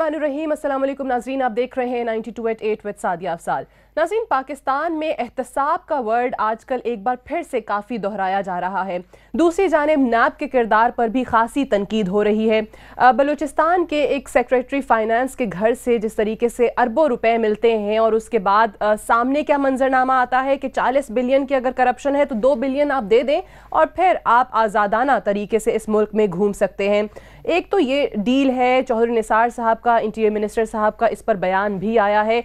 बिस्मिल्लाम असलम नाजरीन आप देख रहे हैं 92.8 विद सादिया अफसाल नाजरीन पाकिस्तान में एहतसाब का वर्ड आजकल एक बार फिर से काफ़ी दोहराया जा रहा है दूसरी जानब नैब के किरदार पर भी खासी तनकीद हो रही है बलूचिस्तान के एक सेक्रेटरी फाइनेंस के घर से जिस तरीके से अरबों रुपए मिलते हैं और उसके बाद आ, सामने क्या मंजरनामा आता है कि चालीस बिलियन की अगर करप्शन है तो दो बिलियन आप दे दें और फिर आप आज़ादाना तरीके से इस मुल्क में घूम सकते हैं एक तो ये डील है चौधरी निसार साहब का इंटीरियर मिनिस्टर साहब का इस पर बयान भी आया है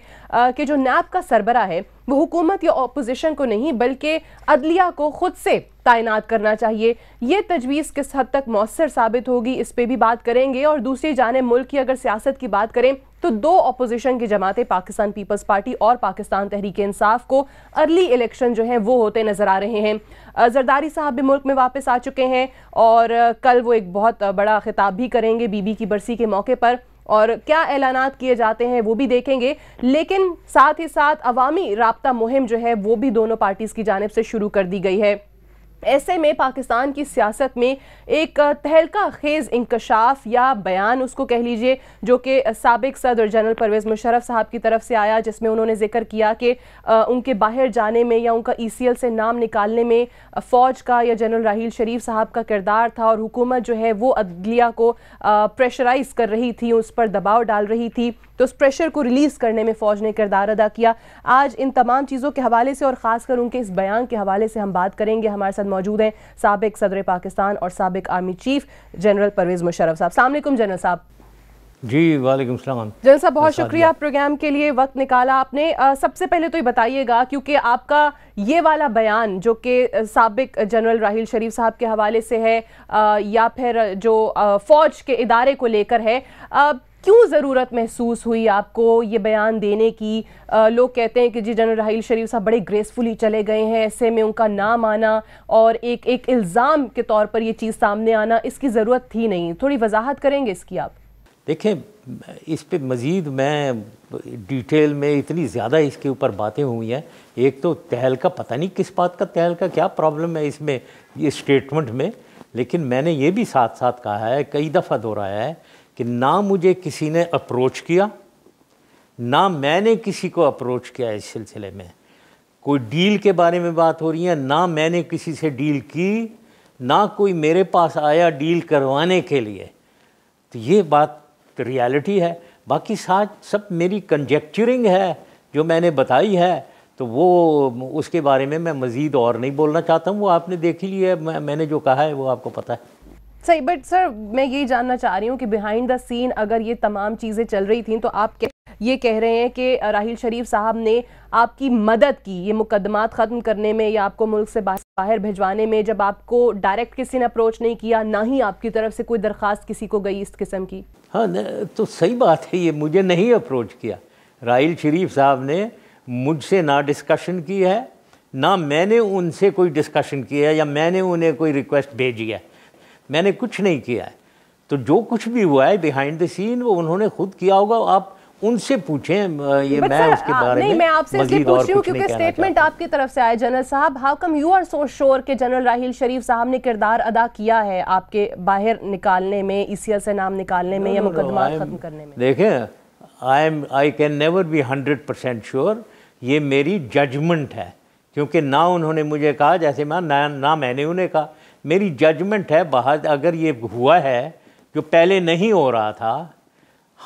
कि जो नैब का सरबरा है वो हुकूमत या अपोजिशन को नहीं बल्कि अदलिया को खुद से तैनात करना चाहिए ये तजवीज़ किस हद तक मौसर साबित होगी इस पर भी बात करेंगे और दूसरी जानब मुल्क की अगर सियासत की बात करें तो दो अपोजिशन की जमातें पाकिस्तान पीपल्स पार्टी और पाकिस्तान तहरीक इंसाफ को अर्ली इलेक्शन जो है वो होते नज़र आ रहे हैं जरदारी साहब भी मुल्क में वापस आ चुके हैं और कल वो एक बहुत बड़ा खिताब भी करेंगे बीबी की बरसी के मौके पर और क्या ऐलान किए जाते हैं वो भी देखेंगे लेकिन साथ ही साथ अवामी रबता मुहिम जो है वो भी दोनों पार्टीज़ की जानब से शुरू कर दी गई है ऐसे में पाकिस्तान की सियासत में एक तहलका खेज इंकशाफ या बयान उसको कह लीजिए जो कि सबक सदर जनरल परवेज़ मुशरफ साहब की तरफ से आया जिसमें उन्होंने जिक्र किया कि उनके बाहर जाने में या उनका ई सी एल से नाम निकालने में फ़ौज का या जनरल राहील शरीफ साहब का किरदार था और हुकूमत जो है वो अदलिया को प्रेशराइज़ कर रही थी उस पर दबाव डाल रही थी तो उस प्रेशर को रिलीज़ करने में फ़ौज ने किरदार अदा किया आज इन तमाम चीज़ों के हवाले से और ख़ासकर उनके इस बयान के हवाले से हम बात करेंगे हमारे साथ मौजूद हैं सबक सदर पाकिस्तान और सबक army chief general Parvez Musharraf साहब सामकुम जनरल साहब जी वालेकुम सलाम जनरल साहब बहुत शुक्रिया प्रोग्राम के लिए वक्त निकाला आपने आ, सबसे पहले तो ये बताइएगा क्योंकि आपका ये वाला बयान जो कि सबक जनरल राहिल शरीफ साहब के हवाले से है आ, या फिर जो आ, फौज के इदारे को लेकर है आ, क्यों ज़रूरत महसूस हुई आपको ये बयान देने की आ, लोग कहते हैं कि जी जनरल राहील शरीफ साहब बड़े ग्रेसफुली चले गए हैं ऐसे में उनका नाम आना और एक एक इल्ज़ाम के तौर पर ये चीज़ सामने आना इसकी ज़रूरत थी नहीं थोड़ी वजाहत करेंगे इसकी आप देखें इस पर मज़ीद मैं डिटेल में इतनी ज़्यादा इसके ऊपर बातें हुई हैं एक तो तहल का पता नहीं किस बात का तहल का क्या प्रॉब्लम है इसमें इस स्टेटमेंट में लेकिन मैंने ये भी साथ साथ कहा है कई दफ़ा दोहराया है कि ना मुझे किसी ने अप्रोच किया ना मैंने किसी को अप्रोच किया इस सिलसिले में कोई डील के बारे में बात हो रही है ना मैंने किसी से डील की ना कोई मेरे पास आया डील करवाने के लिए तो ये बात रियलिटी है बाकी साथ सब मेरी कंजेक्चरिंग है जो मैंने बताई है तो वो उसके बारे में मैं मज़ीद और नहीं बोलना चाहता हूँ वो आपने देख ही लिया मैंने जो कहा है वो आपको पता है सही बट सर मैं यही जानना चाह रही हूँ कि बिहाइंड द सीन अगर ये तमाम चीज़ें चल रही थी तो आप के, ये कह रहे हैं कि राहिल शरीफ साहब ने आपकी मदद की ये मुकदमात ख़त्म करने में या आपको मुल्क से बाहर भिजवाने में जब आपको डायरेक्ट किसी ने अप्रोच नहीं किया ना ही आपकी तरफ से कोई दरख्वास्त किसी को गई इस किस्म की हाँ तो सही बात है ये मुझे नहीं अप्रोच किया राहिल शरीफ साहब ने मुझसे ना डिस्कशन की है ना मैंने उनसे कोई डिस्कशन किया है या मैंने उन्हें कोई रिक्वेस्ट भेजी है मैंने कुछ नहीं किया है तो जो कुछ भी हुआ है बिहाइंड द सीन वो उन्होंने खुद किया होगा आप उनसे पूछे ये मैं सर, उसके हाँ, बारे नहीं, में मैं आपसे इसलिए पूछ रही हूँ क्योंकि स्टेटमेंट आपकी तरफ से आया जनरल साहब how come you are so sure कि जनरल राहिल शरीफ साहब ने किरदार अदा किया है आपके बाहर निकालने में ईसीएल से नाम निकालने में या मुकदमा खत्म करने में देखें I am I can never be hundred percent sure ये मेरी जजमेंट है क्योंकि ना उन्होंने मुझे कहा जैसे मैं ना, ना मैंने उन्हें कहा मेरी जजमेंट है बाहर अगर ये हुआ है जो पहले नहीं हो रहा था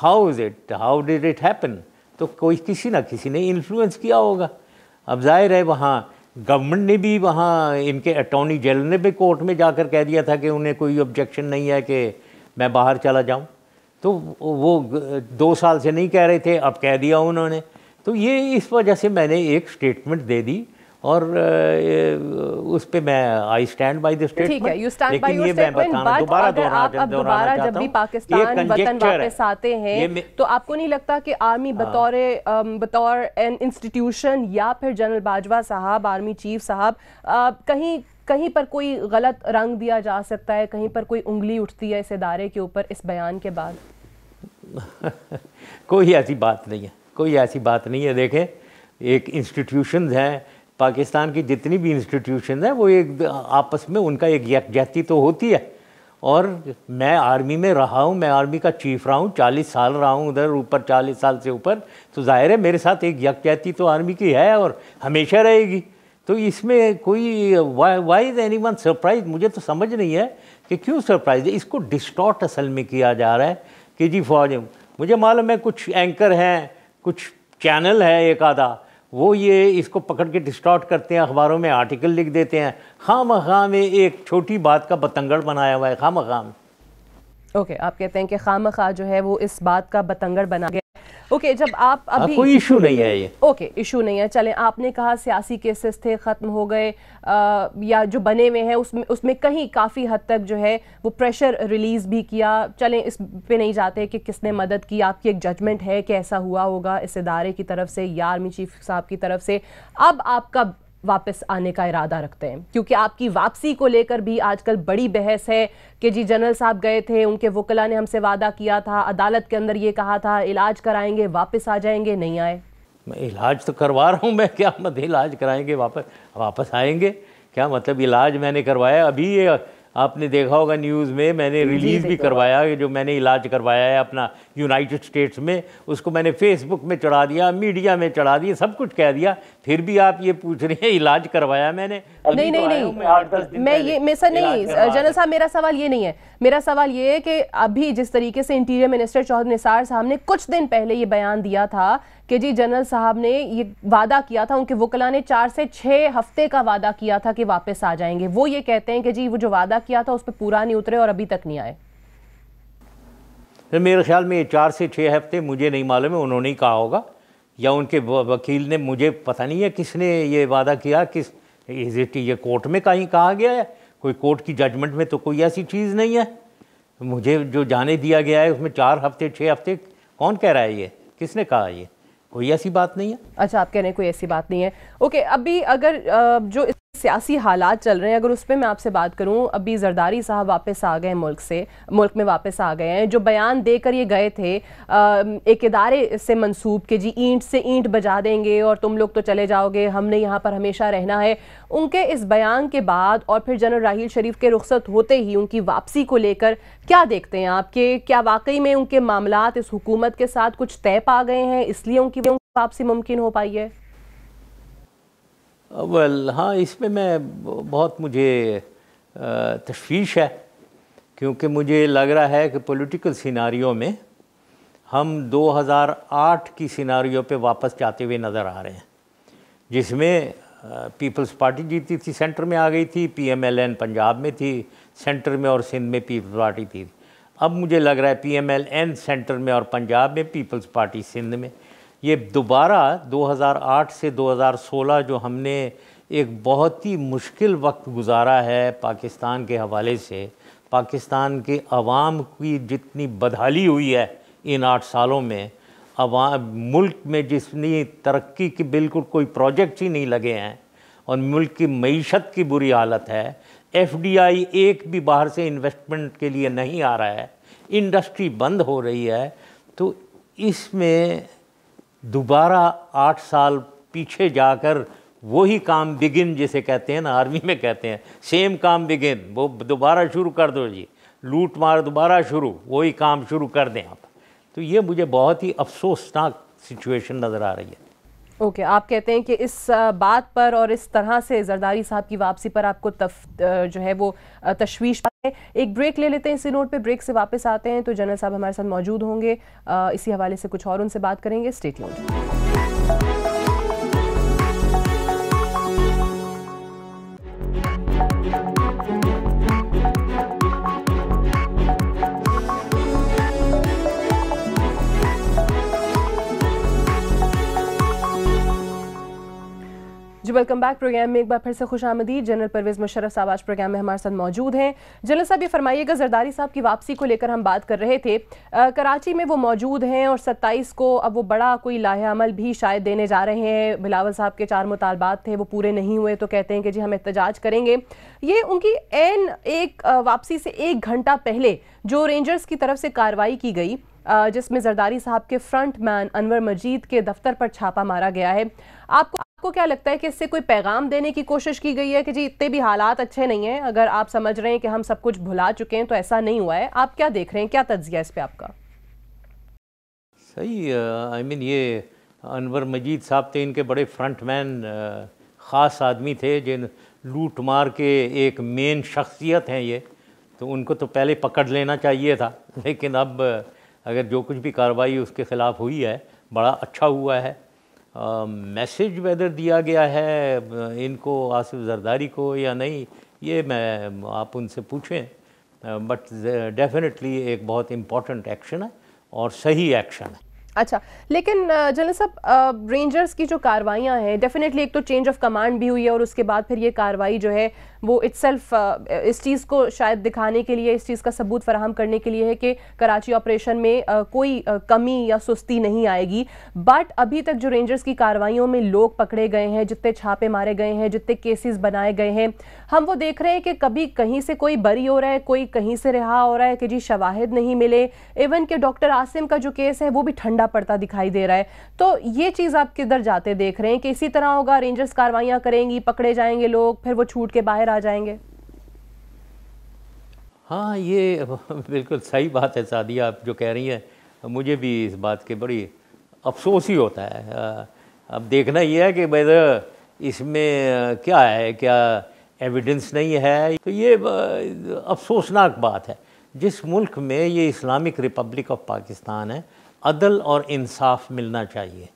how is it how did it happen तो कोई किसी ना किसी ने इन्फ्लुएंस किया होगा अब जाहिर है वहाँ गवर्नमेंट ने भी वहाँ इनके अटॉर्नी जनरल ने भी कोर्ट में जाकर कह दिया था कि उन्हें कोई ऑब्जेक्शन नहीं है कि मैं बाहर चला जाऊँ तो वो दो साल से नहीं कह रहे थे अब कह दिया उन्होंने तो ये इस वजह से मैंने एक स्टेटमेंट दे दी और उस पे मैं I stand by the statement ठीक है यू स्टैंड दोबारा अगर दोबारा जब भी पाकिस्तान वतन वापस आते हैं तो आपको नहीं लगता कि आर्मी हाँ। बतौर बतौर एन इंस्टीट्यूशन या फिर जनरल बाजवा साहब आर्मी चीफ साहब कहीं कहीं पर कोई गलत रंग दिया जा सकता है कहीं पर कोई उंगली उठती है इस इदारे के ऊपर इस बयान के बाद कोई ऐसी बात नहीं है कोई ऐसी बात नहीं है देखें एक इंस्टीट्यूशन हैं पाकिस्तान की जितनी भी इंस्टीट्यूशन है वो एक आपस में उनका एक यकजहती तो होती है और मैं आर्मी में रहा हूँ मैं आर्मी का चीफ रहा हूँ चालीस साल रहा हूँ उधर ऊपर चालीस साल से ऊपर तो जाहिर है मेरे साथ एक यकजहती तो आर्मी की है और हमेशा रहेगी तो इसमें कोई why is any one surprise मुझे तो समझ नहीं है कि क्यों सरप्राइज है इसको डिस्टॉर्ट असल में किया जा रहा है कि जी फौज मुझे मालूम है कुछ एंकर हैं कुछ चैनल है एक आधा वो ये इसको पकड़ के डिस्टॉर्ट करते हैं अखबारों में आर्टिकल लिख देते हैं खाम खाम एक छोटी बात का बतंगड़ बनाया हुआ है खाम खाम ओके okay, आप कहते हैं कि खाम खा जो है वो इस बात का बतंगड़ बना गया ओके okay, जब आप अभी कोई इशू नहीं है ये ओके okay, इशू नहीं है चलें आपने कहा सियासी केसेस थे ख़त्म हो गए आ, या जो बने हुए हैं उसमें उसमें कहीं काफ़ी हद तक जो है वो प्रेशर रिलीज़ भी किया चलें इस पे नहीं जाते कि किसने मदद की आपकी एक जजमेंट है कि ऐसा हुआ होगा इस इदारे की तरफ से या आर्मी चीफ साहब की तरफ से अब आपका वापस आने का इरादा रखते हैं क्योंकि आपकी वापसी को लेकर भी आजकल बड़ी बहस है कि जी जनरल साहब गए थे उनके वकला ने हमसे वादा किया था अदालत के अंदर ये कहा था इलाज कराएंगे वापस आ जाएंगे नहीं आए मैं इलाज तो करवा रहा हूँ मैं क्या मत मतलब इलाज कराएंगे वापस वापस आएंगे क्या मतलब इलाज मैंने करवाया अभी ये आपने देखा होगा न्यूज़ में मैंने रिलीज़ भी करवाया जो मैंने इलाज करवाया है अपना यूनाइटेड स्टेट्स में उसको मैंने फेसबुक में चढ़ा दिया मीडिया में चढ़ा दिया सब कुछ कह दिया फिर भी आप ये पूछ रहे हैं इलाज करवाया मैंने नहीं नहीं तो नहीं मैं ये मैं सर नहीं जनरल साहब मेरा सवाल ये नहीं है मेरा सवाल ये है कि अभी जिस तरीके से इंटीरियर मिनिस्टर चौधरी निसार साहब ने कुछ दिन पहले ये बयान दिया था कि जी जनरल साहब ने ये वादा किया था उनके वकला ने चार से छः हफ्ते का वादा किया था कि वापस आ जाएंगे वो ये कहते हैं कि जी वो जो वादा किया था उस पर पूरा नहीं उतरे और अभी तक नहीं आए तो मेरे ख्याल में ये चार से छः हफ्ते मुझे नहीं मालूम है उन्होंने ही कहा होगा या उनके वकील ने मुझे पता नहीं है किसने ये वादा किया किस इज इट ये कोर्ट में कहीं कहा गया है कोई कोर्ट की जजमेंट में तो कोई ऐसी चीज़ नहीं है मुझे जो जाने दिया गया है उसमें चार हफ्ते छः हफ्ते कौन कह रहा है ये किसने कहा ये कोई ऐसी बात नहीं है अच्छा आप कह रहे हैं कोई ऐसी बात नहीं है ओके अभी अगर जो इस सियासी हालात चल रहे हैं अगर उस पर मैं आपसे बात करूं अभी जरदारी साहब वापस आ गए मुल्क से मुल्क में वापस आ गए हैं जो बयान देकर ये गए थे एक इदारे से मंसूब के जी ईंट से ईंट बजा देंगे और तुम लोग तो चले जाओगे हमने यहाँ पर हमेशा रहना है उनके इस बयान के बाद और फिर जनरल राहील शरीफ के रुख्सत होते ही उनकी वापसी को लेकर क्या देखते हैं आपके क्या वाकई में उनके मामला इस हुकूमत के साथ कुछ तय पा गए हैं इसलिए उनकी वापसी मुमकिन हो पाई है वेल हाँ इसमें मैं बहुत मुझे तशवीश है क्योंकि मुझे लग रहा है कि पॉलिटिकल सिनारियों में हम 2008 की सिनारियों पे वापस जाते हुए नज़र आ रहे हैं जिसमें पीपल्स पार्टी जीती थी सेंटर में आ गई थी पीएमएलएन पंजाब में थी सेंटर में और सिंध में पीपल्स पार्टी थी अब मुझे लग रहा है पीएमएलएन सेंटर में और पंजाब में पीपल्स पार्टी सिंध में ये दोबारा 2008 से 2016 जो हमने एक बहुत ही मुश्किल वक्त गुजारा है पाकिस्तान के हवाले से पाकिस्तान के अवाम की जितनी बदहाली हुई है इन आठ सालों में अवाम मुल्क में जितनी तरक्की के बिल्कुल कोई प्रोजेक्ट ही नहीं लगे हैं और मुल्क की मीशत की बुरी हालत है एफ डी आई एक भी बाहर से इन्वेस्टमेंट के लिए नहीं आ रहा है इंडस्ट्री बंद हो रही है तो इसमें दोबारा आठ साल पीछे जाकर वही काम बिगिन जिसे कहते हैं ना आर्मी में कहते हैं सेम काम बिगिन वो दोबारा शुरू कर दो जी लूट मार दोबारा शुरू वही काम शुरू कर दें आप तो ये मुझे बहुत ही अफसोसनाक सिचुएशन नज़र आ रही है ओके okay, आप कहते हैं कि इस बात पर और इस तरह से जरदारी साहब की वापसी पर आपको तफ जो है वो तशवीश एक ब्रेक ले लेते हैं इसी नोट पे ब्रेक से वापस आते हैं तो जनरल साहब हमारे साथ मौजूद होंगे इसी हवाले से कुछ और उनसे बात करेंगे स्टेट लॉन्च जी वेलकम बैक प्रोग्राम में एक बार फिर से खुश आमदी जनरल परवेज मुशरफ साहब आज प्रोग्राम में हमारे साथ मौजूद हैं जनरल साहब ये फरमाइएगा जरदारी साहब की वापसी को लेकर हम बात कर रहे थे आ, कराची में वो मौजूद हैं और 27 को अब वो बड़ा कोई लाहेमल भी शायद देने जा रहे हैं बिलावल साहब के चार मुतालबात थे वो पूरे नहीं हुए तो कहते हैं कि जी हम एहतजाज करेंगे ये उनकी एन एक वापसी से एक घंटा पहले जो रेंजर्स की तरफ से कार्रवाई की गई जिसमें जरदारी साहब के फ्रंट मैन अनवर मजीद के दफ्तर पर छापा मारा गया है आपको आपको क्या लगता है कि इससे कोई पैगाम देने की कोशिश की गई है कि जी इतने भी हालात अच्छे नहीं हैं अगर आप समझ रहे हैं कि हम सब कुछ भुला चुके हैं तो ऐसा नहीं हुआ है आप क्या देख रहे हैं क्या तजिया इस पर आपका सही आई मीन ये अनवर मजीद साहब थे इनके बड़े फ्रंट मैन ख़ास आदमी थे जिन लूट मार के एक मेन शख्सियत हैं ये तो उनको तो पहले पकड़ लेना चाहिए था लेकिन अब अगर जो कुछ भी कार्रवाई उसके ख़िलाफ़ हुई है बड़ा अच्छा हुआ है मैसेज वेदर दिया गया है इनको आसिफ जरदारी को या नहीं ये मैं आप उनसे पूछें बट डेफिनेटली एक बहुत इम्पॉर्टेंट एक्शन है और सही एक्शन है अच्छा लेकिन जनरल साहब रेंजर्स की जो कार्रवाइयाँ हैं डेफिनेटली एक तो चेंज ऑफ कमांड भी हुई है और उसके बाद फिर ये कार्रवाई जो है वो इट्सल्फ इस चीज़ को शायद दिखाने के लिए इस चीज़ का सबूत फराहम करने के लिए है कि कराची ऑपरेशन में आ, कोई आ, कमी या सुस्ती नहीं आएगी बट अभी तक जो रेंजर्स की कार्रवाइयों में लोग पकड़े गए हैं जितने छापे मारे गए हैं जितने केसेस बनाए गए हैं हम वो देख रहे हैं कि कभी कहीं से कोई बरी हो रहा है कोई कहीं से रिहा हो रहा है कि जी शवाहिद नहीं मिले इवन के डॉक्टर आसिम का जो केस है वो भी ठंडा ठंडा पड़ता दिखाई दे रहा है तो ये चीज़ आप किधर जाते देख रहे हैं कि इसी तरह होगा रेंजर्स कार्रवाइयाँ करेंगी पकड़े जाएंगे लोग फिर वो छूट के बाहर आ जाएंगे हाँ ये बिल्कुल सही बात है सादिया आप जो कह रही हैं मुझे भी इस बात के बड़ी अफसोस ही होता है अब देखना ये है कि वेदर इसमें क्या है क्या एविडेंस नहीं है तो ये अफसोसनाक बात है जिस मुल्क में ये इस्लामिक रिपब्लिक ऑफ पाकिस्तान है अदल और इंसाफ मिलना चाहिए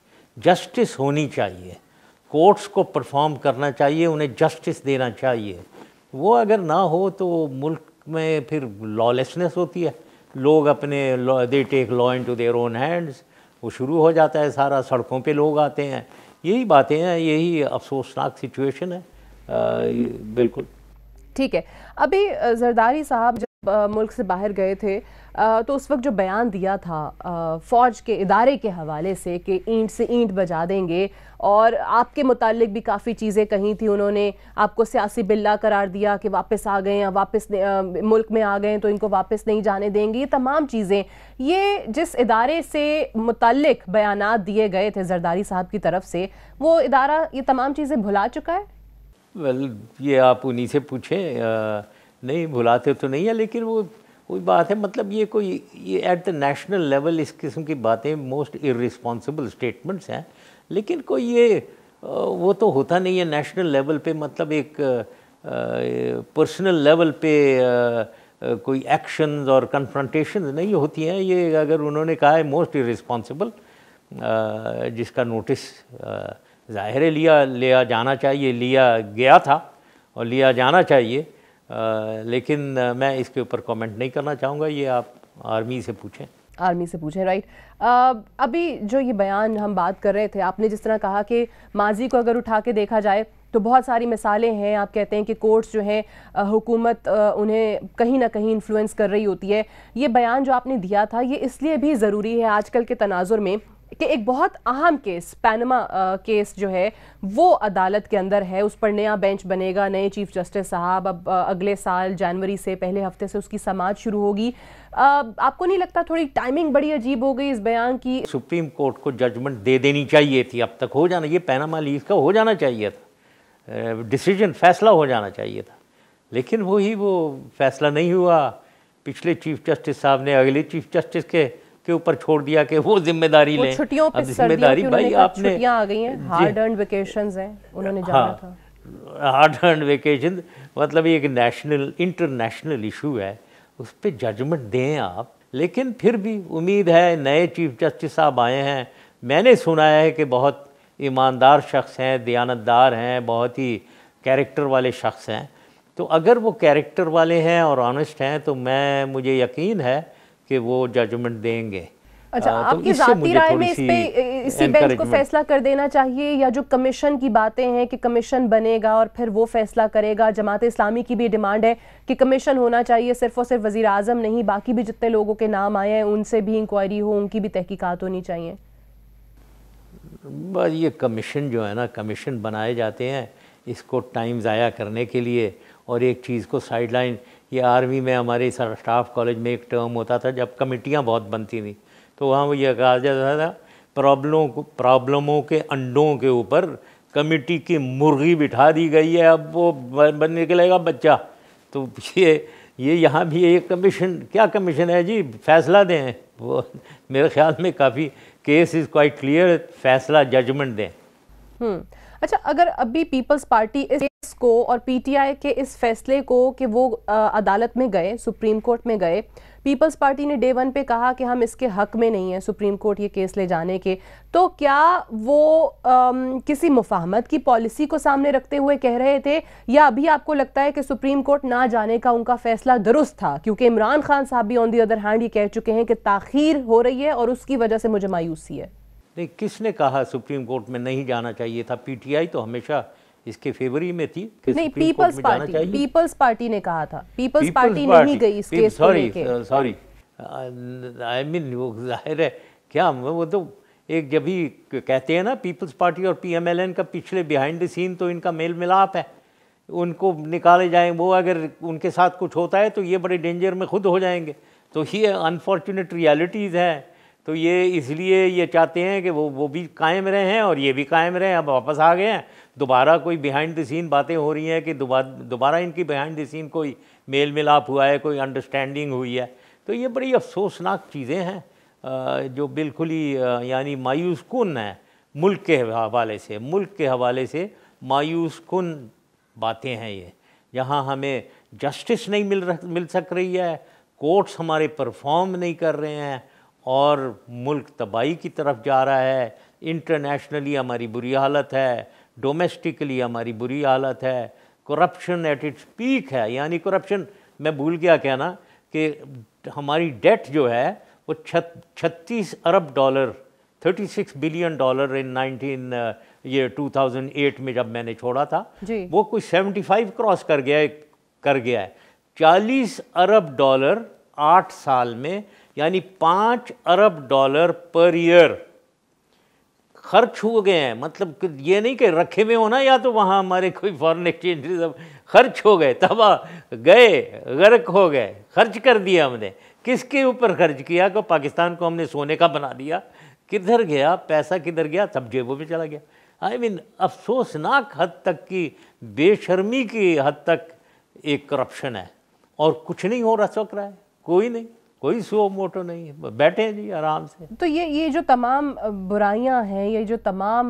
जस्टिस होनी चाहिए कोर्ट्स को परफॉर्म करना चाहिए उन्हें जस्टिस देना चाहिए वो अगर ना हो तो मुल्क में फिर लॉलेसनेस होती है लोग अपने they take law into their own hands वो शुरू हो जाता है सारा सड़कों पे लोग आते हैं यही बातें हैं यही अफसोसनाक सिचुएशन है आ, बिल्कुल ठीक है अभी जरदारी साहब मुल्क से बाहर गए थे तो उस वक्त जो बयान दिया था फ़ौज के इदारे के हवाले से कि ईंट से ईंट बजा देंगे और आपके मुतालिक भी काफ़ी चीज़ें कही थी उन्होंने आपको सियासी बिल्ला करार दिया कि वापस आ गए या वापस मुल्क में आ गए तो इनको वापस नहीं जाने देंगे ये तमाम चीज़ें ये जिस इदारे से मुतलक बयान दिए गए थे जरदारी साहब की तरफ से वो इदारा ये तमाम चीज़ें भुला चुका है वेल well, ये आप उन्हीं से पूछें नहीं भुलाते तो नहीं है लेकिन वो कोई बात है मतलब ये कोई ये एट द नेशनल लेवल इस किस्म की बातें मोस्ट इरिस्पॉन्सिबल स्टेटमेंट्स हैं लेकिन कोई ये वो तो होता नहीं है नेशनल लेवल पे मतलब एक पर्सनल लेवल पे कोई एक्शंस और कन्फ्रंटेशन नहीं होती हैं ये अगर उन्होंने कहा है मोस्ट इरिस्पॉन्सिबल जिसका नोटिस ज़ाहिर लिया लिया जाना चाहिए लिया गया था और लिया जाना चाहिए लेकिन मैं इसके ऊपर कमेंट नहीं करना चाहूँगा ये आप आर्मी से पूछें आर्मी से पूछें राइट आ, अभी जो ये बयान हम बात कर रहे थे आपने जिस तरह कहा कि माजी को अगर उठा के देखा जाए तो बहुत सारी मिसालें हैं आप कहते हैं कि कोर्ट्स जो हैं हुकूमत उन्हें कहीं ना कहीं इन्फ्लुएंस कर रही होती है ये बयान जो आपने दिया था ये इसलिए भी ज़रूरी है आजकल के तनाजुर में कि एक बहुत अहम केस पैनमा केस जो है वो अदालत के अंदर है उस पर नया बेंच बनेगा नए चीफ जस्टिस साहब अब अगले साल जनवरी से पहले हफ्ते से उसकी समाज शुरू होगी आपको नहीं लगता थोड़ी टाइमिंग बड़ी अजीब हो गई इस बयान की सुप्रीम कोर्ट को जजमेंट दे देनी चाहिए थी अब तक हो जाना ये पैनामा लीज का हो जाना चाहिए था डिसीजन फैसला हो जाना चाहिए था लेकिन वही वो, वो फैसला नहीं हुआ पिछले चीफ जस्टिस साहब ने अगले चीफ जस्टिस के के ऊपर छोड़ दिया कि वो जिम्मेदारी लें छुट्टियों पे जिम्मेदारी भाई आपने आ गई हैं हार्ड अर्न हैं उन्होंने जाना हाँ, था हार्ड अर्न वेकेशन मतलब एक नेशनल इंटरनेशनल इशू है उस पर जजमेंट दें आप लेकिन फिर भी उम्मीद है नए चीफ जस्टिस साहब आए हैं मैंने सुना है कि बहुत ईमानदार शख्स हैं दयानतदार हैं बहुत ही कैरेक्टर वाले शख्स हैं तो अगर वो कैरेक्टर वाले हैं और ऑनेस्ट हैं तो मैं मुझे यकीन है कि वो जजमेंट देंगे अच्छा तो आपकी जाती राय में इस पे इसी बेंच को फैसला कर देना चाहिए या जो कमीशन की बातें हैं कि कमीशन बनेगा और फिर वो फैसला करेगा जमात इस्लामी की भी डिमांड है कि कमीशन होना चाहिए सिर्फ और सिर्फ वजीर आजम नहीं बाकी भी जितने लोगों के नाम आए हैं उनसे भी इंक्वायरी हो उनकी भी तहकीकात होनी चाहिए बस ये कमीशन जो है ना कमीशन बनाए जाते हैं इसको टाइम ज़ाया करने के लिए और एक चीज़ को साइड लाइन ये आर्मी में हमारे स्टाफ कॉलेज में एक टर्म होता था जब कमेटियाँ बहुत बनती थी तो वहाँ ये कहा जाता था प्रॉब्लमों को प्रॉब्लमों के अंडों के ऊपर कमेटी की मुर्गी बिठा दी गई है अब वो बन निकलेगा बच्चा तो ये ये यहाँ भी एक कमीशन क्या कमीशन है जी फैसला दें वो मेरे ख्याल में काफ़ी केस इज़ क्वाइट क्लियर फैसला जजमेंट दें हम्म, अच्छा अगर अभी पीपल्स पार्टी इस को और पीटीआई के इस फैसले को कि वो आ, अदालत में गए सुप्रीम कोर्ट में गए पीपल्स पार्टी ने डे वन पे कहा कि हम इसके हक में नहीं हैं सुप्रीम कोर्ट ये केस ले जाने के तो क्या वो आ, किसी मुफाहमत की पॉलिसी को सामने रखते हुए कह रहे थे या अभी आपको लगता है कि सुप्रीम कोर्ट ना जाने का उनका फैसला दुरुस्त था क्योंकि इमरान खान साहब भी ऑन दी अदर हैंड ये कह चुके हैं कि ताखीर हो रही है और उसकी वजह से मुझे मायूसी है नहीं किसने कहा सुप्रीम कोर्ट में नहीं जाना चाहिए था पीटीआई तो हमेशा इसके फेवरी में थी नहीं पीपल्स पार्टी पीपल्स पार्टी ने कहा था पीपल्स पार्टी नहीं गई इस case sorry sorry I mean वो जाहिर है क्या वो तो एक जब भी कहते हैं ना पीपल्स पार्टी और पीएमएलएन का पिछले बिहाइंड द सीन तो इनका मेल मिलाप है उनको निकाले जाए वो अगर उनके साथ कुछ होता है तो ये बड़े डेंजर में खुद हो जाएंगे तो ये अनफॉर्चुनेट रियलिटीज़ हैं तो ये इसलिए ये चाहते हैं कि वो वो भी कायम रहे हैं और ये भी कायम हैं अब वापस आ गए हैं दोबारा कोई बिहाइंड द सीन बातें हो रही हैं कि दोबारा इनकी बिहाइंड द सीन कोई मेल मिलाप हुआ है कोई अंडरस्टैंडिंग हुई है तो ये बड़ी अफसोसनाक चीज़ें हैं जो बिल्कुल ही यानी मायूस कन मुल्क के हवाले से मुल्क के हवाले से मायूस कन बातें हैं ये यहाँ हमें जस्टिस नहीं मिल रह, मिल सक रही है कोर्ट्स हमारे परफॉर्म नहीं कर रहे हैं और मुल्क तबाही की तरफ जा रहा है इंटरनेशनली हमारी बुरी हालत है डोमेस्टिकली हमारी बुरी हालत है करप्शन एट इट्स पीक है यानी करप्शन मैं भूल गया कहना कि हमारी डेट जो है वो छत्तीस अरब डॉलर 36 बिलियन डॉलर इन 19 ये 2008 में जब मैंने छोड़ा था वो कुछ 75 क्रॉस कर गया कर गया है 40 अरब डॉलर आठ साल में यानी पाँच अरब डॉलर पर ईयर खर्च हो गए हैं मतलब ये नहीं कि रखे हुए होना या तो वहाँ हमारे कोई फॉरेन एक्सचेंज रिजर्व खर्च हो गए तबाह गए गर्क हो गए खर्च कर दिया हमने किसके ऊपर खर्च किया को पाकिस्तान को हमने सोने का बना दिया किधर गया पैसा किधर गया सब जेबों में चला गया आई I मीन mean, अफसोसनाक हद तक की बेशर्मी की हद तक एक करप्शन है और कुछ नहीं हो रहा सक रहा है कोई नहीं कोई सो मोटो नहीं है बैठे जी आराम से तो ये ये जो तमाम बुराइयां हैं ये जो तमाम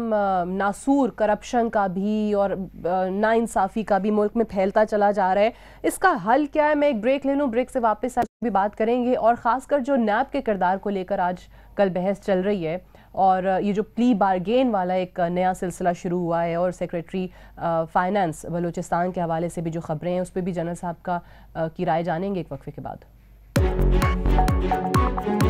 नासूर करप्शन का भी और नाइंसाफ़ी का भी मुल्क में फैलता चला जा रहा है इसका हल क्या है मैं एक ब्रेक ले लूँ ब्रेक से वापस आज भी बात करेंगे और ख़ासकर जो नैब के किरदार को लेकर आज कल बहस चल रही है और ये जो प्ली बारगेन वाला एक नया सिलसिला शुरू हुआ है और सेक्रेटरी फ़ाइनेंस बलूचिस्तान के हवाले से भी जो खबरें हैं उस पर भी जनरल साहब का की राय जानेंगे एक वक्फे के बाद Música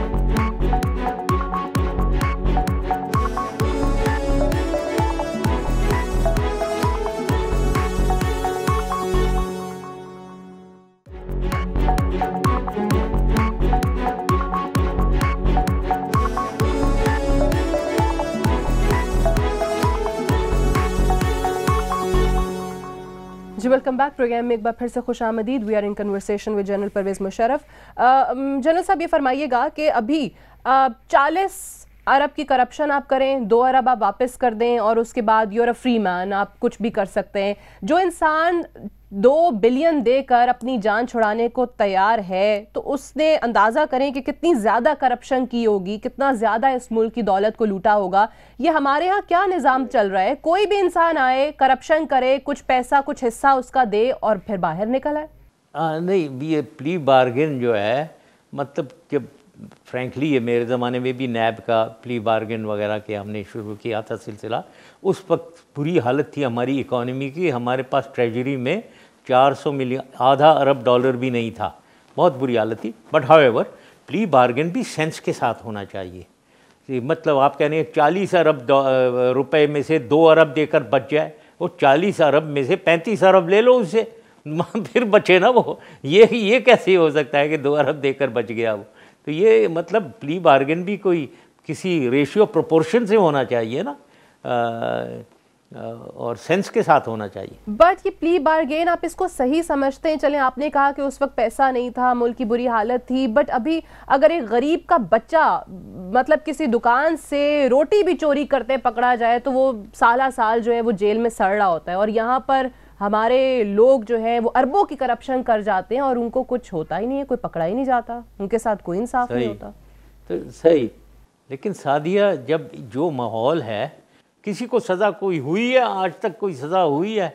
वेलकम बैक प्रोग्राम में एक बार फिर से खुश आमदीद we are in conversation with general Parvez Musharraf general साहब ये फरमाइएगा कि अभी uh, चालीस अरब की करप्शन आप करें दो अरब आप वापस कर दें और उसके बाद यूर अ फ्री मैन आप कुछ भी कर सकते हैं जो इंसान दो बिलियन देकर अपनी जान छुड़ाने को तैयार है तो उसने अंदाज़ा करें कि कितनी ज़्यादा करप्शन की होगी कितना ज़्यादा इस मुल्क की दौलत को लूटा होगा ये हमारे यहाँ क्या निज़ाम चल रहा है कोई भी इंसान आए करप्शन करे कुछ पैसा कुछ हिस्सा उसका दे और फिर बाहर निकल आए नहीं ये प्ली बार्गेन जो है मतलब कि फ्रेंकली ये मेरे ज़माने में भी नैब का प्ली बार्गेन वगैरह के हमने शुरू किया था सिलसिला उस वक्त बुरी हालत थी हमारी इकोनॉमी की हमारे पास ट्रेजरी में 400 मिलियन आधा अरब डॉलर भी नहीं था बहुत बुरी हालत थी बट हाउ प्ली बार्गेन भी सेंस के साथ होना चाहिए मतलब आप कह रहे हैं चालीस अरब रुपए में से दो अरब देकर बच जाए वो चालीस अरब में से पैंतीस अरब ले लो उससे फिर बचे ना वो ये ये कैसे हो सकता है कि दो अरब देकर बच गया वो तो ये मतलब प्ली बार्गेन भी कोई किसी रेशियो प्रोपोर्शन से होना चाहिए ना और सेंस के साथ होना चाहिए बट ये प्ली बारगेन आप इसको सही समझते हैं चलें आपने कहा कि उस वक्त पैसा नहीं था मुल्क की बुरी हालत थी बट अभी अगर एक गरीब का बच्चा मतलब किसी दुकान से रोटी भी चोरी करते पकड़ा जाए तो वो साला साल जो है वो जेल में सड़ रहा होता है और यहाँ पर हमारे लोग जो है वो अरबों की करप्शन कर जाते हैं और उनको कुछ होता ही नहीं है कोई पकड़ा ही नहीं जाता उनके साथ कोई इंसाफ नहीं होता तो सही लेकिन सादिया जब जो माहौल है किसी को सज़ा कोई हुई है आज तक कोई सज़ा हुई है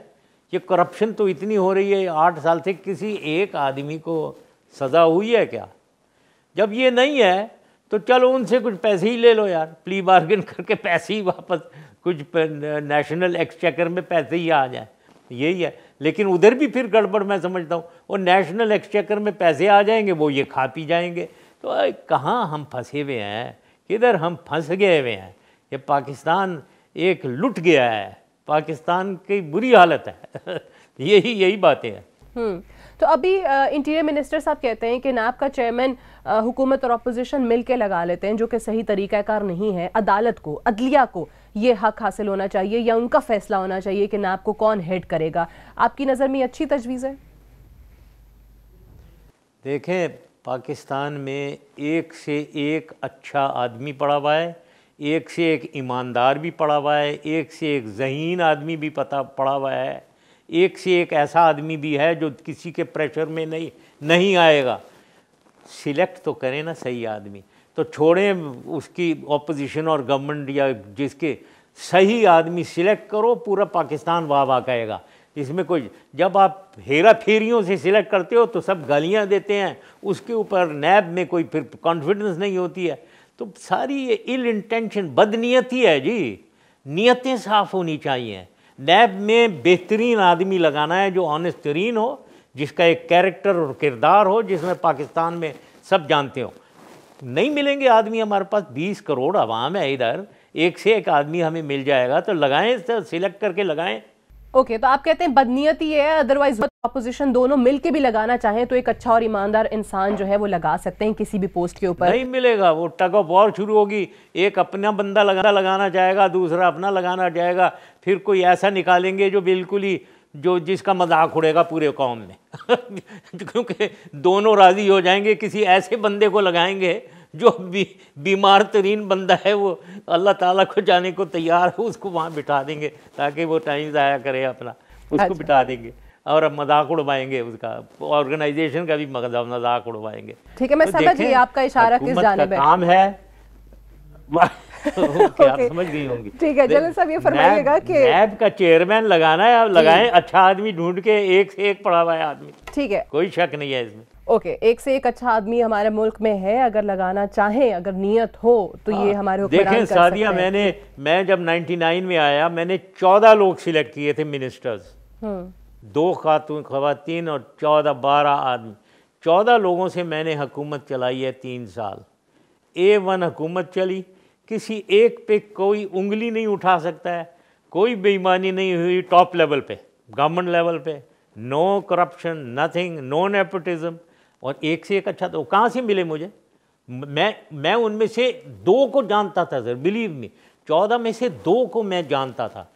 ये करप्शन तो इतनी हो रही है आठ साल से किसी एक आदमी को सज़ा हुई है क्या जब ये नहीं है तो चलो उनसे कुछ पैसे ही ले लो यार प्ली बार्गेन करके पैसे ही वापस कुछ नेशनल एक्सचेकर में पैसे ही आ जाए यही है लेकिन उधर भी फिर गड़बड़ मैं समझता हूँ वो नेशनल एक्सचेकर में पैसे आ जाएंगे वो ये खा पी जाएंगे तो कहाँ हम फंसे हुए हैं किधर हम फंस गए हुए हैं ये पाकिस्तान एक लुट गया है पाकिस्तान की बुरी हालत है यही यही बातें हैं हम्म, तो अभी इंटीरियर मिनिस्टर साहब कहते हैं कि नाब का चेयरमैन हुकूमत और अपोजिशन मिल के लगा लेते हैं जो कि सही तरीकाकार नहीं है अदालत को अदलिया को ये हक हासिल होना चाहिए या उनका फैसला होना चाहिए कि नाप को कौन हेड करेगा आपकी नज़र में अच्छी तजवीज़ है देखें पाकिस्तान में एक से एक अच्छा आदमी पड़ा हुआ है एक से एक ईमानदार भी पड़ा हुआ है एक से एक जहीन आदमी भी पता पड़ा हुआ है एक से एक ऐसा आदमी भी है जो किसी के प्रेशर में नहीं नहीं आएगा सिलेक्ट तो करें ना सही आदमी तो छोड़ें उसकी ऑपोजिशन और गवर्नमेंट या जिसके सही आदमी सिलेक्ट करो पूरा पाकिस्तान वाह वाह कहेगा इसमें कोई जब आप हेरा फेरियों से सिलेक्ट करते हो तो सब गालियाँ देते हैं उसके ऊपर नैब में कोई फिर कॉन्फिडेंस नहीं होती है तो सारी ये इल इंटेंशन बदनीयत ही है जी नीयतें साफ़ होनी चाहिए नैब में बेहतरीन आदमी लगाना है जो ऑनेस्ट तरीन हो जिसका एक कैरेक्टर और किरदार हो जिसमें पाकिस्तान में सब जानते हो नहीं मिलेंगे आदमी हमारे पास बीस करोड़ आवाम है इधर एक से एक आदमी हमें मिल जाएगा तो लगाएं सिलेक्ट तो करके लगाएं ओके तो आप कहते हैं बदनीयती है अदरवाइज अपोजिशन दोनों मिलके भी लगाना चाहें तो एक अच्छा और ईमानदार इंसान जो है वो लगा सकते हैं किसी भी पोस्ट के ऊपर नहीं मिलेगा वो टग ऑफ वॉर शुरू होगी एक अपना बंदा लगाना लगाना जाएगा दूसरा अपना लगाना जाएगा फिर कोई ऐसा निकालेंगे जो बिल्कुल ही जो जिसका मजाक उड़ेगा पूरे कौम में क्योंकि दोनों राज़ी हो जाएंगे किसी ऐसे बंदे को लगाएंगे जो भी बीमार तरीन बंदा है वो अल्लाह ताला को जाने को तैयार है उसको वहाँ बिठा देंगे ताकि वो टाइम ज़ाया करे अपना उसको अच्छा। बिठा देंगे और अब मजाक उड़वाएंगे उसका ऑर्गेनाइजेशन का भी मजाक उड़वाएंगे ठीक है मैं तो समझ गई आपका इशारा किस का काम है समझ ठीक है ये फरमाइएगा कि नैब का चेयरमैन लगाना है आप लगाएं अच्छा आदमी ढूंढ के एक से एक पड़ा हुआ है आदमी ठीक है कोई शक नहीं है इसमें ओके एक से एक अच्छा आदमी हमारे मुल्क में है अगर लगाना चाहें अगर नियत हो तो ये हाँ, हमारे देखें सादिया मैंने मैं जब 99 में आया मैंने 14 लोग सिलेक्ट किए थे मिनिस्टर्स हम्म। दो खातून खातन और 14 12 आदमी 14 लोगों से मैंने हुकूमत चलाई है तीन साल ए वन हुकूमत चली किसी एक पे कोई उंगली नहीं उठा सकता है कोई बेईमानी नहीं हुई टॉप लेवल पे गवर्नमेंट लेवल पे no corruption nothing no nepotism और एक से एक अच्छा तो कहाँ से मिले मुझे मैं मैं उनमें से दो को जानता था सर बिलीव मी चौदह में से दो को मैं जानता था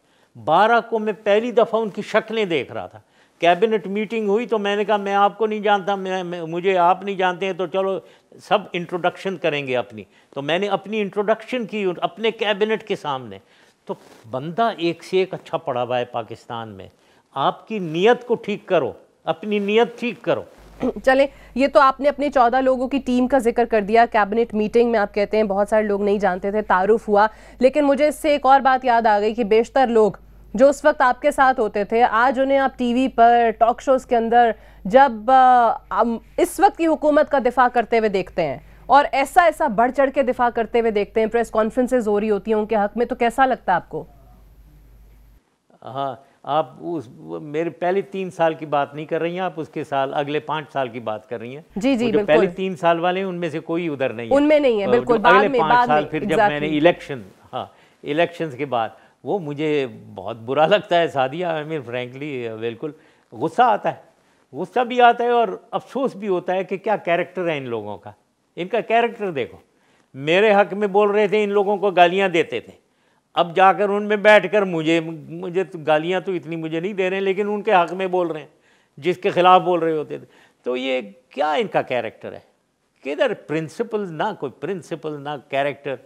बारह को मैं पहली दफ़ा उनकी शक्लें देख रहा था कैबिनेट मीटिंग हुई तो मैंने कहा मैं आपको नहीं जानता मैं, मैं मुझे आप नहीं जानते हैं तो चलो सब इंट्रोडक्शन करेंगे अपनी तो मैंने अपनी इंट्रोडक्शन की अपने कैबिनेट के सामने तो बंदा एक से एक अच्छा पड़ा हुआ है पाकिस्तान में आपकी नीयत को ठीक करो अपनी नीयत ठीक करो चलें ये तो आपने अपने चौदह लोगों की टीम का जिक्र कर दिया कैबिनेट मीटिंग में आप कहते हैं बहुत सारे लोग नहीं जानते थे तारुफ हुआ लेकिन मुझे इससे एक और बात याद आ गई कि बेशतर लोग जो उस वक्त आपके साथ होते थे आज उन्हें आप टीवी पर टॉक शोज़ के अंदर जब आ, इस वक्त की हुकूमत का दिफा करते हुए देखते हैं और ऐसा ऐसा बढ़ चढ़ के दिफा करते हुए देखते हैं प्रेस कॉन्फ्रेंसेज हो रही होती हैं उनके हक में तो कैसा लगता है आपको हाँ आप उस मेरे पहले तीन साल की बात नहीं कर रही हैं आप उसके साल अगले पाँच साल की बात कर रही हैं जी जी जो पहले तीन साल वाले हैं उनमें से कोई उधर नहीं है उनमें नहीं है बिल्कुल बाद में पाँच साल फिर जब मैंने इलेक्शन हाँ इलेक्शन के बाद वो मुझे बहुत बुरा लगता है सादिया आई मीन फ्रेंकली बिल्कुल गुस्सा आता है गुस्सा भी आता है और अफसोस भी होता है कि क्या कैरेक्टर है इन लोगों का इनका कैरेक्टर देखो मेरे हक में बोल रहे थे इन लोगों को गालियाँ देते थे अब जाकर उनमें बैठकर मुझे मुझे तो गालियाँ तो इतनी मुझे नहीं दे रहे हैं लेकिन उनके हक़ में बोल रहे हैं जिसके ख़िलाफ़ बोल रहे होते थे तो ये क्या इनका कैरेक्टर है किधर प्रिंसिपल ना कोई प्रिंसिपल ना कैरेक्टर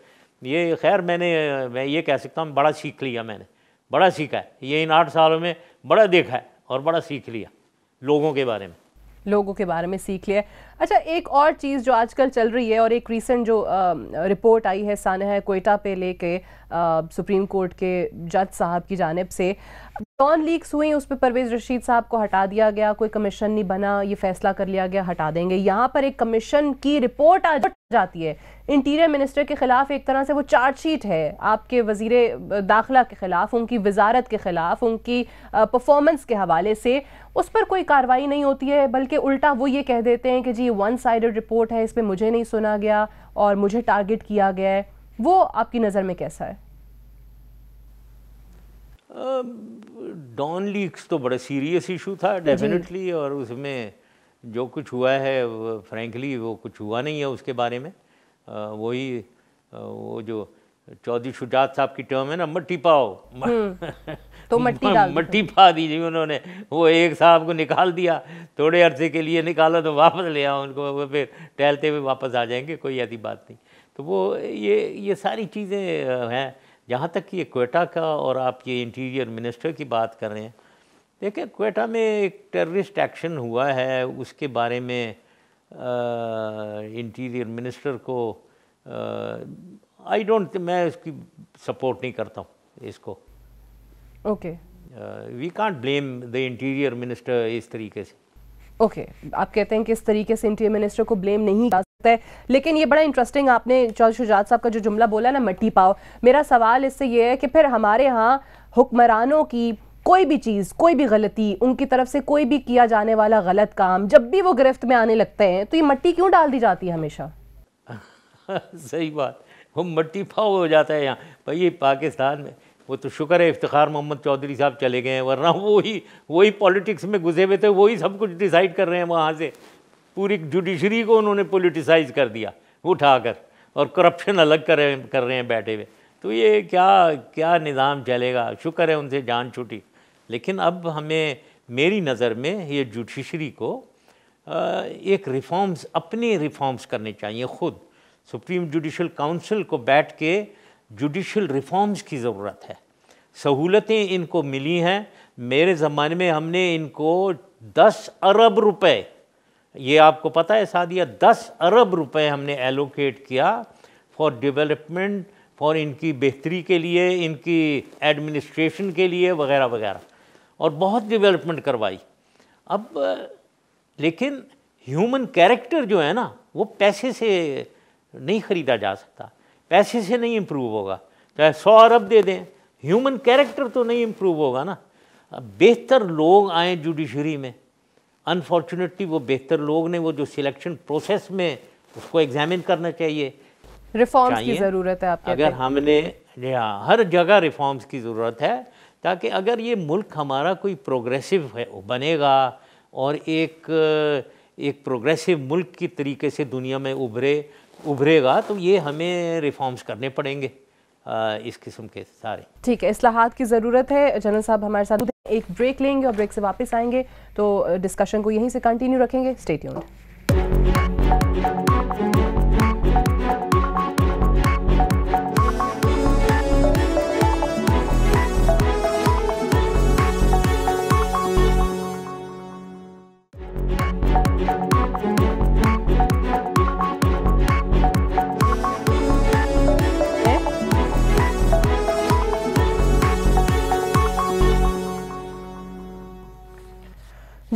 ये खैर मैंने मैं ये कह सकता हूँ बड़ा सीख लिया मैंने बड़ा सीखा है ये इन आठ सालों में बड़ा देखा है और बड़ा सीख लिया लोगों के बारे में लोगों के बारे में सीख लिया अच्छा एक और चीज़ जो आजकल चल रही है और एक रिसेंट जो आ, रिपोर्ट आई है सानहा कोयटा पे लेके सुप्रीम कोर्ट के जज साहब की जानब से कौन लीक्स हुई उस पर परवेज रशीद साहब को हटा दिया गया कोई कमीशन नहीं बना ये फैसला कर लिया गया हटा देंगे यहाँ पर एक कमीशन की रिपोर्ट आ जाती है इंटीरियर मिनिस्टर के खिलाफ एक तरह से वो चार्जशीट है आपके वजीर दाखिला के खिलाफ उनकी वजारत के खिलाफ उनकी परफॉर्मेंस के हवाले से उस पर कोई कार्रवाई नहीं होती है बल्कि उल्टा वो ये कह देते हैं कि जी ये वन साइड रिपोर्ट है इस पर मुझे नहीं सुना गया और मुझे टारगेट किया गया है वो आपकी नज़र में कैसा है डॉन लीक्स तो बड़ा सीरियस इशू था डेफिनेटली और उसमें जो कुछ हुआ है फ्रैंकली वो कुछ हुआ नहीं है उसके बारे में वही वो जो चौधरी शुजात साहब की टर्म है ना मट्टी पाओ हम्म, तो मट्टी डाल मट्टी पा दीजिए उन्होंने वो एक साहब को निकाल दिया थोड़े अरसे के लिए निकाला तो वापस ले आओ उनको वो फिर टहलते हुए वापस आ जाएंगे कोई ऐसी बात नहीं तो वो ये ये सारी चीज़ें हैं जहाँ तक कि ये कोयटा का और आप ये इंटीरियर मिनिस्टर की बात कर रहे हैं देखिए कोयटा में एक टेररिस्ट एक्शन हुआ है उसके बारे में इंटीरियर मिनिस्टर को आई डोंट मैं उसकी सपोर्ट नहीं करता हूँ इसको okay we can't blame the interior minister इस तरीके से ओके okay. आप कहते हैं कि इस तरीके से इंटीरियर मिनिस्टर को ब्लेम नहीं सकते हैं लेकिन ये बड़ा इंटरेस्टिंग आपने चौधरी शुजात साहब का जो जुमला बोला ना मट्टी पाओ मेरा सवाल इससे ये है कि फिर हमारे यहाँ हुक्मरानों की कोई भी चीज़ कोई भी गलती उनकी तरफ से कोई भी किया जाने वाला गलत काम जब भी वो गिरफ्त में आने लगते हैं तो ये मट्टी क्यों डाल दी जाती है हमेशा सही बात वो मट्टी पाओ हो जाता है यहाँ भाई ये पाकिस्तान में वो तो शुक्र है इफ्तार मोहम्मद चौधरी साहब चले गए हैं वरना वही वही पॉलिटिक्स में घुसे हुए थे वही सब कुछ डिसाइड कर रहे हैं वहाँ से पूरी जुडिशरी को उन्होंने पोलिटिसाइज कर दिया उठाकर और करप्शन अलग कर रहे कर रहे हैं बैठे हुए तो ये क्या क्या निज़ाम चलेगा शुक्र है उनसे जान छुटी लेकिन अब हमें मेरी नज़र में ये जुडिशरी को एक रिफॉर्म्स अपने रिफॉर्म्स करने चाहिए ख़ुद सुप्रीम जुडिशल काउंसिल को बैठ के जुडिशल रिफॉर्म्स की ज़रूरत है सहूलतें इनको मिली हैं मेरे ज़माने में हमने इनको दस अरब रुपए ये आपको पता है सादिया दस अरब रुपए हमने एलोकेट किया फॉर डेवलपमेंट फॉर इनकी बेहतरी के लिए इनकी एडमिनिस्ट्रेशन के लिए वगैरह वगैरह और बहुत डेवलपमेंट करवाई अब लेकिन ह्यूमन कैरेक्टर जो है ना वो पैसे से नहीं ख़रीदा जा सकता पैसे से नहीं इम्प्रूव होगा चाहे सौ अरब दे दें ह्यूमन कैरेक्टर तो नहीं इम्प्रूव होगा ना बेहतर लोग आए जुडिशरी में अनफॉर्चुनेटली वो बेहतर लोग ने वो जो सिलेक्शन प्रोसेस में उसको एग्जामिन करना चाहिए रिफॉर्म्स की ज़रूरत है आपके अगर हमने हर जगह रिफॉर्म्स की ज़रूरत है ताकि अगर ये मुल्क हमारा कोई प्रोग्रेसिव है बनेगा और एक एक प्रोग्रेसिव मुल्क की तरीके से दुनिया में उभरे उभरेगा तो ये हमें रिफॉर्म्स करने पड़ेंगे इस किस्म के सारे ठीक है असलाहत की ज़रूरत है जनरल साहब हमारे साथ एक ब्रेक लेंगे और ब्रेक से वापस आएंगे तो डिस्कशन को यहीं से कंटिन्यू रखेंगे स्टेट यूनिट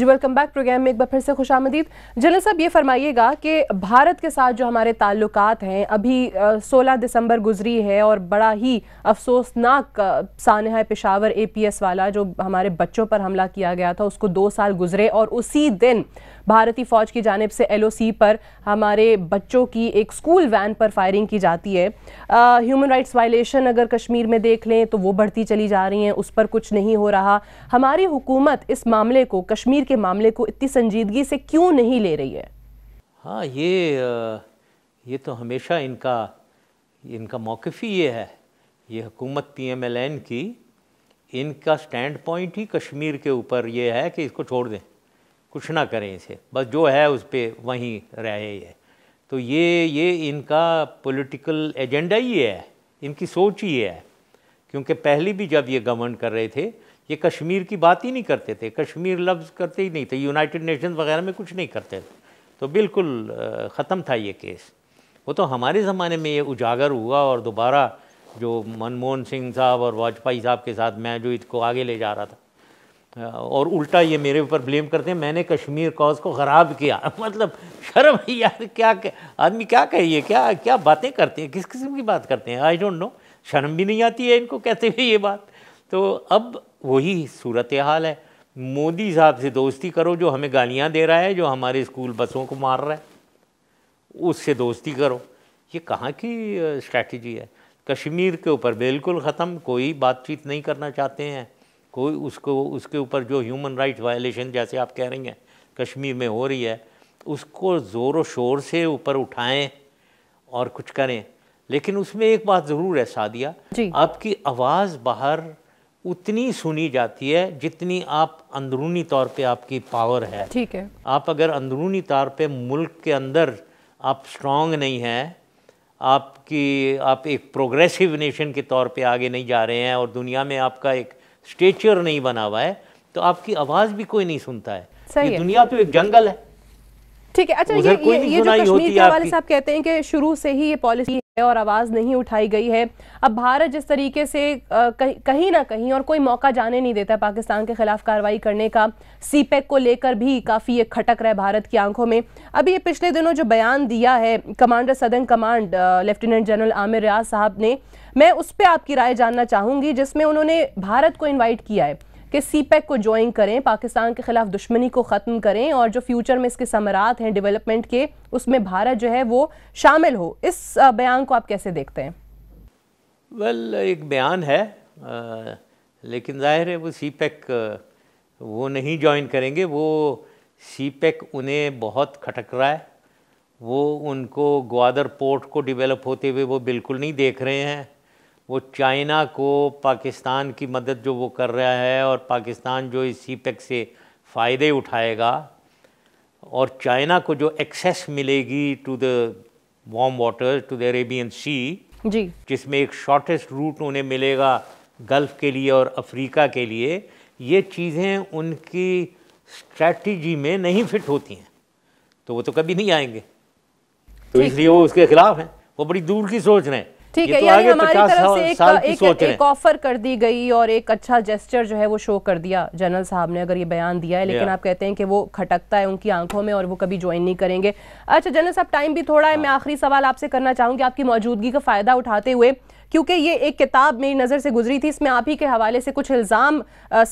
जी वेलकम बैक प्रोग्राम में एक बार फिर से खुश आमदीद जनरल साहब ये फरमाइएगा कि भारत के साथ जो हमारे ताल्लुक हैं अभी आ, 16 दिसंबर गुजरी है और बड़ा ही अफसोसनाक सानहा पेशावर एपीएस वाला जो हमारे बच्चों पर हमला किया गया था उसको दो साल गुजरे और उसी दिन भारतीय फ़ौज की जानब से सी पर हमारे बच्चों की एक स्कूल वैन पर फायरिंग की जाती है ह्यूमन राइट्स वायलेशन अगर कश्मीर में देख लें तो वो बढ़ती चली जा रही हैं उस पर कुछ नहीं हो रहा हमारी हुकूमत इस मामले को कश्मीर के मामले को इतनी संजीदगी से क्यों नहीं ले रही है हाँ ये ये तो हमेशा इनका इनका मौक़ ही ये है ये हुकूमत पी एम एल एन की इनका स्टैंड पॉइंट ही कश्मीर के ऊपर ये है कि इसको छोड़ दें कुछ ना करें इसे बस जो है उस पर वहीं रहे ये तो ये ये इनका पॉलिटिकल एजेंडा ही है इनकी सोच ही है क्योंकि पहले भी जब ये गवर्न कर रहे थे ये कश्मीर की बात ही नहीं करते थे कश्मीर लफ्ज़ करते ही नहीं थे यूनाइटेड नेशन वगैरह में कुछ नहीं करते थे तो बिल्कुल ख़त्म था ये केस वो तो हमारे ज़माने में ये उजागर हुआ और दोबारा जो मनमोहन सिंह साहब और वाजपेयी साहब के साथ मैं जो इसको आगे ले जा रहा था और उल्टा ये मेरे ऊपर ब्लेम करते हैं मैंने कश्मीर कॉज को ख़राब किया मतलब शर्म यार क्या आदमी क्या कहिए क्या क्या बातें करते हैं किस किस्म की बात करते हैं आई डोंट नो शर्म भी नहीं आती है इनको कहते हुए ये बात तो अब वही सूरत हाल है मोदी साहब से दोस्ती करो जो हमें गालियाँ दे रहा है जो हमारे स्कूल बसों को मार रहा है उससे दोस्ती करो ये कहाँ की स्ट्रैटी है कश्मीर के ऊपर बिल्कुल ख़त्म कोई बातचीत नहीं करना चाहते हैं कोई उसको उसके ऊपर जो ह्यूमन राइट वायलेशन जैसे आप कह रही हैं कश्मीर में हो रही है उसको ज़ोर शोर से ऊपर उठाएं और कुछ करें लेकिन उसमें एक बात ज़रूर है सादिया आपकी आवाज़ बाहर उतनी सुनी जाती है जितनी आप अंदरूनी तौर पे आपकी पावर है ठीक है आप अगर अंदरूनी तौर पे मुल्क के अंदर आप स्ट्रांग नहीं हैं आपकी आप एक प्रोग्रेसिव नेशन के तौर पे आगे नहीं जा रहे हैं और दुनिया में आपका एक स्टेचर नहीं बना हुआ है तो आपकी आवाज़ भी कोई नहीं सुनता है सही ये है। दुनिया तो एक जंगल है ठीक है अच्छा ये ये, ये जो कश्मीर के हवाले से आप कहते हैं कि शुरू से ही ये पॉलिसी और आवाज़ नहीं उठाई गई है अब भारत जिस तरीके से कहीं कहीं ना कहीं और कोई मौका जाने नहीं देता पाकिस्तान के खिलाफ कार्रवाई करने का सीपेक e को लेकर भी काफ़ी ये खटक रहा है भारत की आंखों में अभी ये पिछले दिनों जो बयान दिया है commander southern command lieutenant general Aamir Riaz साहब ने मैं उस पर आपकी राय जानना चाहूंगी जिसमें उन्होंने भारत को इन्वाइट किया है कि सी पैक e को ज्वाइन करें पाकिस्तान के खिलाफ दुश्मनी को ख़त्म करें और जो फ्यूचर में इसके समरात हैं डेवलपमेंट के उसमें भारत जो है वो शामिल हो इस बयान को आप कैसे देखते हैं वेल well, एक बयान है आ, लेकिन ज़ाहिर है वो सी पैक e वो नहीं ज्वाइन करेंगे वो सी e उन्हें बहुत खटक रहा है वो उनको ग्वादर पोर्ट को डेवलप होते हुए वो बिल्कुल नहीं देख रहे हैं वो चाइना को पाकिस्तान की मदद जो वो कर रहा है और पाकिस्तान जो इस सी पैक e से फ़ायदे उठाएगा और चाइना को जो एक्सेस मिलेगी to the warm water to the Arabian sea जी जिसमें एक शॉर्टेस्ट रूट उन्हें मिलेगा गल्फ़ के लिए और अफ्रीका के लिए ये चीज़ें उनकी स्ट्रैटी में नहीं फिट होती हैं तो वो तो कभी नहीं आएंगे तो इसलिए वो उसके खिलाफ हैं वो बड़ी दूर की सोच रहे हैं ठीक है तो यानी हमारी तरफ से एक एक, एक, ऑफर कर दी गई और एक अच्छा जेस्टर जो है वो शो कर दिया जनरल साहब ने अगर ये बयान दिया है लेकिन आप कहते हैं कि वो खटकता है उनकी आंखों में और वो कभी ज्वाइन नहीं करेंगे अच्छा जनरल साहब टाइम भी थोड़ा है मैं हाँ। आखिरी सवाल आपसे करना चाहूंगी आपकी मौजूदगी का फायदा उठाते हुए क्योंकि ये एक किताब मेरी नज़र से गुजरी थी इसमें आप ही के हवाले से कुछ इल्ज़ाम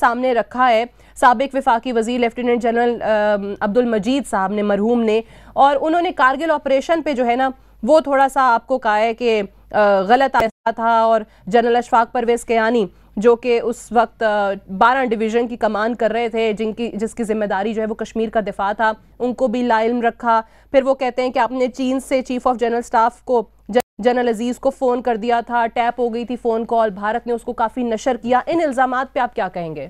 सामने रखा है सबक विफाक वजीर लेफ्टिनेंट जनरल अब्दुल मजीद साहब ने मरहूम ने और उन्होंने कारगिल ऑपरेशन पे जो है ना वो थोड़ा सा आपको कहा है कि गलत आया था और जनरल अशफाक परवेज़ कयानी जो कि उस वक्त बारह डिवीज़न की कमान कर रहे थे जिनकी जिसकी जिम्मेदारी जो है वो कश्मीर का दिफा था उनको भी लाइल रखा फिर वो कहते हैं कि आपने चीन से चीफ ऑफ जनरल स्टाफ को जनरल अजीज़ को फ़ोन कर दिया था टैप हो गई थी फ़ोन कॉल भारत ने उसको काफ़ी नशर किया इन इल्ज़ाम पे आप क्या कहेंगे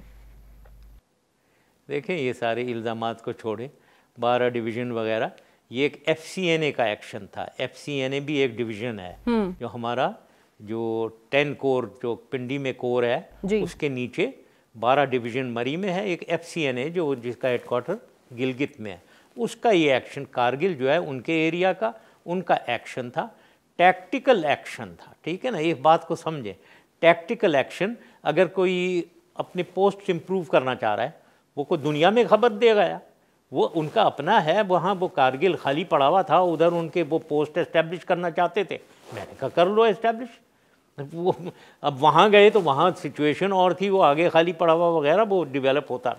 देखें ये सारे इल्ज़ाम को छोड़ें बारह डिवीज़न वगैरह ये एक एफ का एक्शन था एफ भी एक डिवीजन है हम्म। जो हमारा जो टेन कोर जो पिंडी में कोर है उसके नीचे बारह डिवीजन मरी में है एक एफ जो जिसका हेडक्वार्टर गिलगित में है उसका ये एक्शन कारगिल जो है उनके एरिया का उनका एक्शन था टैक्टिकल एक्शन था ठीक है ना इस बात को समझें टैक्टिकल एक्शन अगर कोई अपने पोस्ट इम्प्रूव करना चाह रहा है वो को दुनिया में खबर दे गया वो उनका अपना है वहाँ वो कारगिल खाली पड़ा हुआ था उधर उनके वो पोस्ट इस्टेब्लिश करना चाहते थे मैंने कहा कर लो इस्टेब्लिश वो अब वहाँ गए तो वहाँ सिचुएशन और थी वो आगे खाली पड़ा हुआ वगैरह वो डिवेलप होता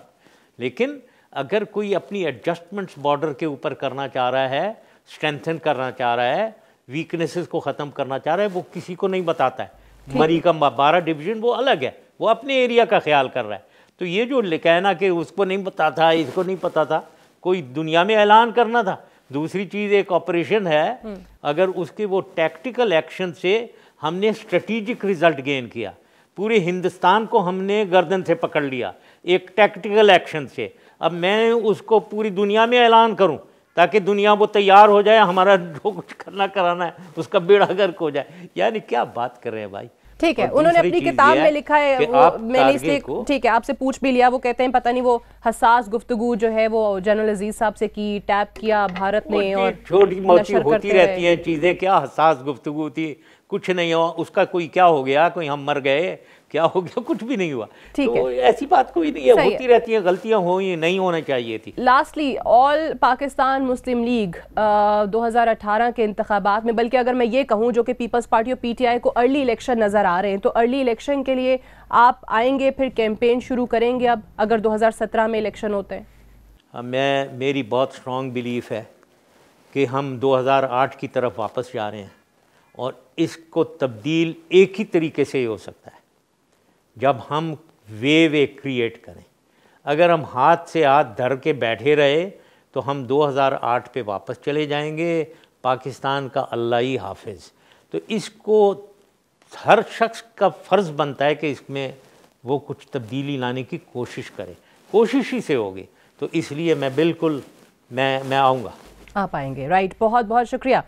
लेकिन अगर कोई अपनी एडजस्टमेंट्स बॉर्डर के ऊपर करना चाह रहा है स्ट्रेंथन करना चाह रहा है वीकनेसेस को ख़त्म करना चाह रहा है वो किसी को नहीं बताता है मरी का बारह डिवीजन वो अलग है वो अपने एरिया का ख्याल कर रहा है तो ये जो कहना कि उसको नहीं पता था इसको नहीं पता था कोई दुनिया में ऐलान करना था दूसरी चीज़ एक ऑपरेशन है हम्म। अगर उसके वो टैक्टिकल एक्शन से हमने स्ट्रेटिजिक रिजल्ट गेन किया पूरे हिंदुस्तान को हमने गर्दन से पकड़ लिया एक टैक्टिकल एक्शन से अब मैं उसको पूरी दुनिया में ऐलान करूं ताकि दुनिया वो तैयार हो जाए हमारा जो कुछ करना कराना है उसका बेड़ा गर्क हो जाए यानी क्या बात कर रहे हैं भाई ठीक है उन्होंने अपनी किताब में लिखा है वो मैंने इसलिए ठीक है आपसे पूछ भी लिया वो कहते हैं पता नहीं वो हसास गुफ्तगु जो है वो जनरल अजीज साहब से की टैप किया भारत ने और छोटी मोटी होती रहती हैं चीज़ें क्या हसास गुफ्तगु थी कुछ नहीं हो उसका कोई क्या हो गया कोई हम मर गए क्या हो गया कुछ भी नहीं हुआ ठीक तो है ऐसी बात कोई नहीं है होती है। रहती है गलतियां हो ये नहीं होना चाहिए थी lastly all Pakistan Muslim league आ, 2018 के इंतबात में बल्कि अगर मैं ये कहूँ जो कि पीपल्स पार्टी और पीटीआई को अर्ली इलेक्शन नज़र आ रहे हैं तो अर्ली इलेक्शन के लिए आप आएंगे फिर कैंपेन शुरू करेंगे अब अगर दो में इलेक्शन होते हैं हाँ, मैं मेरी बहुत स्ट्रॉन्ग बिलीफ है कि हम दो की तरफ वापस जा रहे हैं और इसको तब्दील एक ही तरीके से ही हो सकता है जब हम वे वे क्रिएट करें अगर हम हाथ से हाथ धर के बैठे रहे तो हम 2008 पे वापस चले जाएंगे पाकिस्तान का अल्लाह ही हाफिज़ तो इसको हर शख्स का फ़र्ज़ बनता है कि इसमें वो कुछ तब्दीली लाने की कोशिश करे कोशिश ही से होगी तो इसलिए मैं बिल्कुल मैं मैं आऊँगा आप आएंगे राइट बहुत बहुत शुक्रिया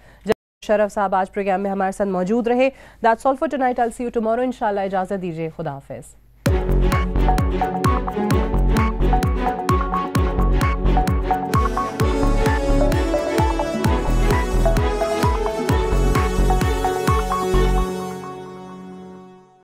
शरफ साहब आज प्रोग्राम में हमारे साथ मौजूद रहे that's all for tonight I will see you tomorrow इंशाल्लाह इजाजत दीजिए खुदा हाफिज़